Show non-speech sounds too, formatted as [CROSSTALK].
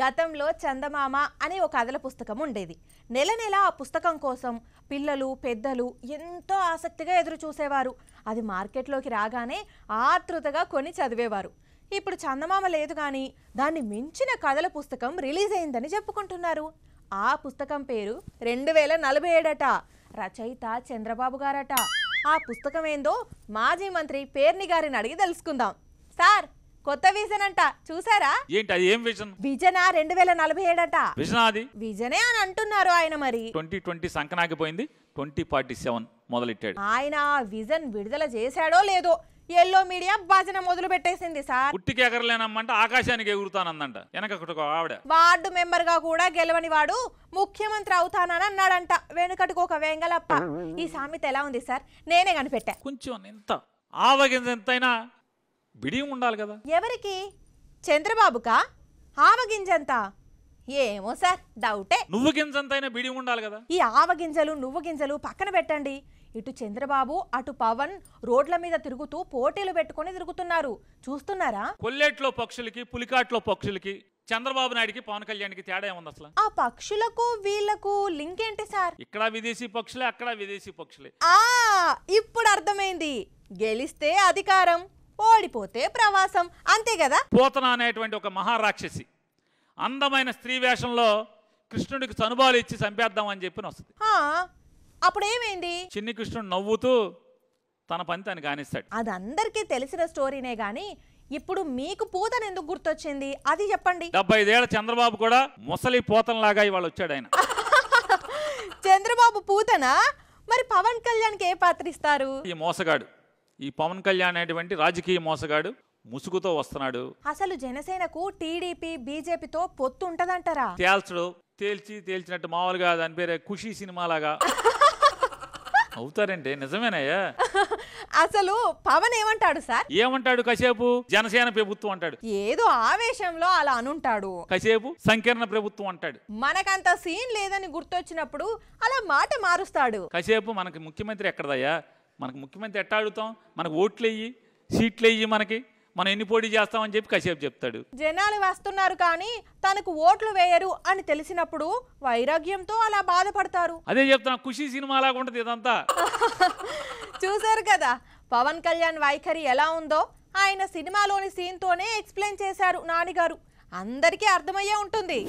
గతంలో చందమామ అనే ఒక కథల పుస్తకం ఉండేది నెల నెల ఆ పుస్తకం కోసం పిల్లలు పెద్దలు ఎంతో ఆసక్తిగా ఎదురు చూసేవారు అది మార్కెట్లోకి రాగానే ఆతృతగా కొని చదివేవారు ఇప్పుడు చందమామ లేదు కానీ దాన్ని మించిన కథల పుస్తకం రిలీజ్ అయిందని చెప్పుకుంటున్నారు ఆ పుస్తకం పేరు రెండు వేల నలభై ఏడట రచయిత చంద్రబాబు గారట ఆ పుస్తకం ఏందో మాజీ మంత్రి పేర్ని గారిని అడిగి తెలుసుకుందాం సార్ కొత్త విజన్ అంట చూసారా ఏంటి అది ఏం విజన్ విజనా రెండు వేల నలభై ఏడట విజన అది విజనే అని అంటున్నారు ఆయన మరి ట్వంటీ ట్వంటీ సంకనాగిపోయింది ట్వంటీ ఫార్టీ సెవెన్ మొదలెట్టాడు ఆయన విజన్ విడుదల చేశాడో లేదో ఎల్లో మీడియా భజన మొదలు పెట్టేసింది సార్ పుట్టికి ఎగరలేనమ్మంట ఆకాశానికి ఎగురుతానందంట వెనక ఆవిడ వార్డు మెంబర్ గా కూడా గెలవని వాడు ముఖ్యమంత్రి అవుతానని అన్నాడంట వెనుకటికి ఒక వెంగలప్ప ఈ సామెత ఎలా ఉంది సార్ నేనే కనిపెట్టా కొంచెం ఎంత ఆవగింజ ఎంతైనా బిడియం ఉండాలి కదా ఎవరికి చంద్రబాబుకా ఆవగింజంతా ఏమో సార్ డౌటే నువ్వు గింజంతైనా బిడియం ఉండాలి కదా ఈ ఆవగింజలు నువ్వు గింజలు పక్కన పెట్టండి ఇటు చంద్రబాబు అటు పవన్ రోడ్ల మీద తిరుగుతూ పోటీలు పెట్టుకొని తిరుగుతున్నారు చూస్తున్నారా కొల్లెట్లో పక్షులకి పులికాట్లో పక్షులకి చంద్రబాబు నాయుడికి పవన్ కళ్యాణ్కి తేడా ఏముంది అసలు ఆ పక్షులకు వీళ్ళకు లింక్ ఏంటి సార్ ఇక్కడ విదేశీ పక్షులే అక్కడ విదేశీ పక్షులే ఆ ఇప్పుడు అర్థమైంది గెలిస్తే అధికారం ఓడిపోతే ప్రవాసం అంతే కదా పోతన అనేటువంటి ఒక మహారాక్షసి అందమైన స్త్రీ వేషంలో కృష్ణుడికి చనుబాలు ఇచ్చి చంపేద్దాం అని చెప్పి వస్తుంది అప్పుడు ఏమైంది చిన్ని కృష్ణుడు నవ్వుతూ తన పని తను కానిస్తాడు అది అందరికీ తెలిసిన స్టోరీనే గాని ఇప్పుడు మీకు పూతను ఎందుకు గుర్తొచ్చింది అది చెప్పండి డెబ్బై ఐదేళ్ల చంద్రబాబు కూడా ముసలి పూతనలాగా ఇవాళ వచ్చాడు ఆయన [LAUGHS] చంద్రబాబు పూతనా మరి పవన్ కళ్యాణ్కి ఏ పాత్ర ఇస్తారు ఈ మోసగాడు ఈ పవన్ కళ్యాణ్ అనేటువంటి రాజకీయ మోసగాడు ముసుగుతో వస్తున్నాడు అసలు జనసేనకు టీడీపీ బీజేపీతో పొత్తు ఉంటదంటారా తేల్చడు తేల్చి తేల్చినట్టు మామూలుగా దాని పేరే ఖుషీ సినిమా లాగా అవుతారంటే నిజమేనయ్యా అసలు పవన్ ఏమంటాడు సార్ ఏమంటాడు కసేపు జనసేన ప్రభుత్వం అంటాడు ఏదో ఆవేశంలో అలా అనుంటాడు కసేపు సంకీర్ణ ప్రభుత్వం అంటాడు మనకంత సీన్ లేదని గుర్తొచ్చినప్పుడు అలా మాట మారుస్తాడు కసేపు మనకి ముఖ్యమంత్రి ఎక్కడదయ్యా మనకు ముఖ్యమంత్రి ఎట్టా అడుగుతాం మనకు ఓట్లు వెయ్యి సీట్లు వెయ్యి మనకి మనం ఎన్ని పోటీ చేస్తామని చెప్పి కసేపు చెప్తాడు జనాలు వస్తున్నారు కానీ తనకు ఓట్లు వేయరు అని తెలిసినప్పుడు వైరాగ్యంతో అలా బాధపడతారు అదే చెప్తున్నా ఖుషి సినిమా లాగా ఉంటది ఇదంతా [LAUGHS] చూసారు కదా పవన్ కళ్యాణ్ వైఖరి ఎలా ఉందో ఆయన సినిమాలోని సీన్తోనే ఎక్స్ప్లెయిన్ చేశారు నానిగారు అందరికీ అర్థమయ్యే ఉంటుంది